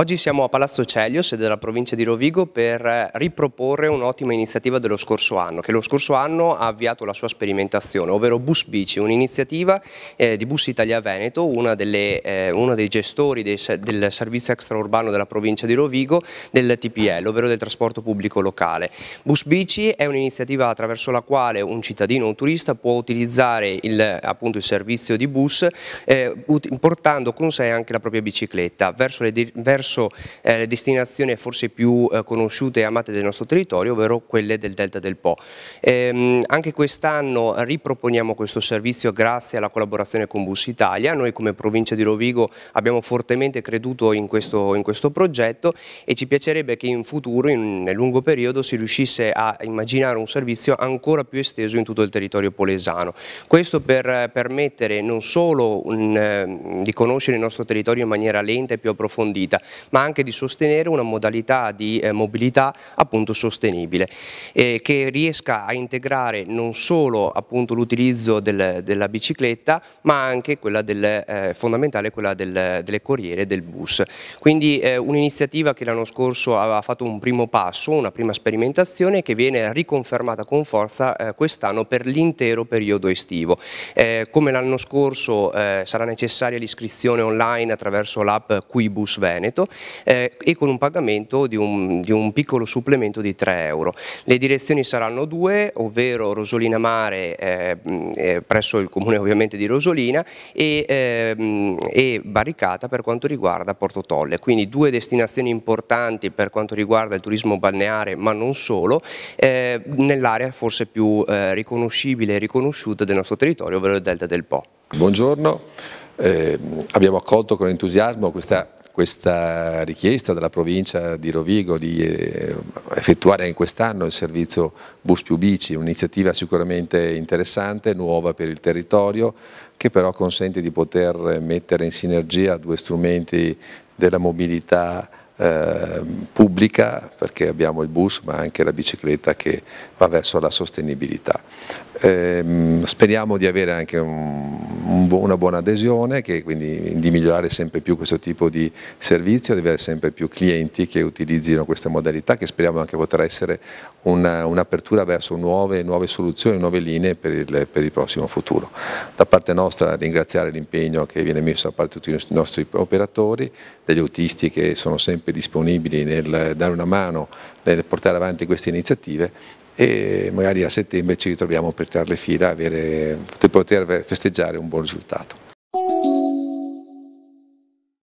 Oggi siamo a Palazzo Celio, sede della provincia di Rovigo, per eh, riproporre un'ottima iniziativa dello scorso anno, che lo scorso anno ha avviato la sua sperimentazione, ovvero Bus Bici, un'iniziativa eh, di Bus Italia Veneto, delle, eh, uno dei gestori dei, del servizio extraurbano della provincia di Rovigo, del TPL, ovvero del trasporto pubblico locale. Bus Bici è un'iniziativa attraverso la quale un cittadino o un turista può utilizzare il, appunto, il servizio di bus eh, portando con sé anche la propria bicicletta verso le, verso verso eh, le destinazioni forse più eh, conosciute e amate del nostro territorio, ovvero quelle del Delta del Po. Ehm, anche quest'anno riproponiamo questo servizio grazie alla collaborazione con Bus Italia. Noi come provincia di Rovigo abbiamo fortemente creduto in questo, in questo progetto e ci piacerebbe che in futuro, in, nel lungo periodo, si riuscisse a immaginare un servizio ancora più esteso in tutto il territorio polesano. Questo per eh, permettere non solo un, ehm, di conoscere il nostro territorio in maniera lenta e più approfondita, ma anche di sostenere una modalità di eh, mobilità appunto sostenibile eh, che riesca a integrare non solo appunto l'utilizzo del, della bicicletta ma anche quella del, eh, fondamentale quella del, delle corriere e del bus. Quindi eh, un'iniziativa che l'anno scorso aveva fatto un primo passo, una prima sperimentazione che viene riconfermata con forza eh, quest'anno per l'intero periodo estivo. Eh, come l'anno scorso sarà necessaria l'iscrizione online attraverso l'app Quibus Veneto biglietto eh, e con un pagamento di un, di un, piccolo supplemento di 3 euro. Le direzioni saranno due, ovvero Rosolina Mare eh, eh presso il comune ovviamente di Rosolina e, ehm, e Barricata per quanto riguarda Porto Tolle, quindi due destinazioni importanti per quanto riguarda il turismo balneare ma non solo, eh, nell'area forse più eh, riconoscibile e riconosciuta del nostro territorio, ovvero il Delta del Po. Buongiorno, eh, abbiamo accolto con entusiasmo questa questa richiesta della provincia di Rovigo di eh, effettuare in quest'anno il servizio bus più bici, un'iniziativa sicuramente interessante, nuova per il territorio, che però consente di poter mettere in sinergia due strumenti della mobilità eh, pubblica perché abbiamo il bus ma anche la bicicletta che va verso la sostenibilità. Ehm, speriamo di avere anche un, una buona adesione, che quindi di migliorare sempre più questo tipo di servizio, di avere sempre più clienti che utilizzino questa modalità, che speriamo anche potrà essere un'apertura un verso nuove, nuove, soluzioni, nuove linee per il, per il, prossimo futuro. Da parte nostra ringraziare l'impegno che viene messo da parte di tutti i nostri operatori, degli autisti che sono sempre disponibili nel dare una mano, nel portare avanti queste iniziative e magari a settembre ci ritroviamo per tirare le fila e poter festeggiare un buon risultato.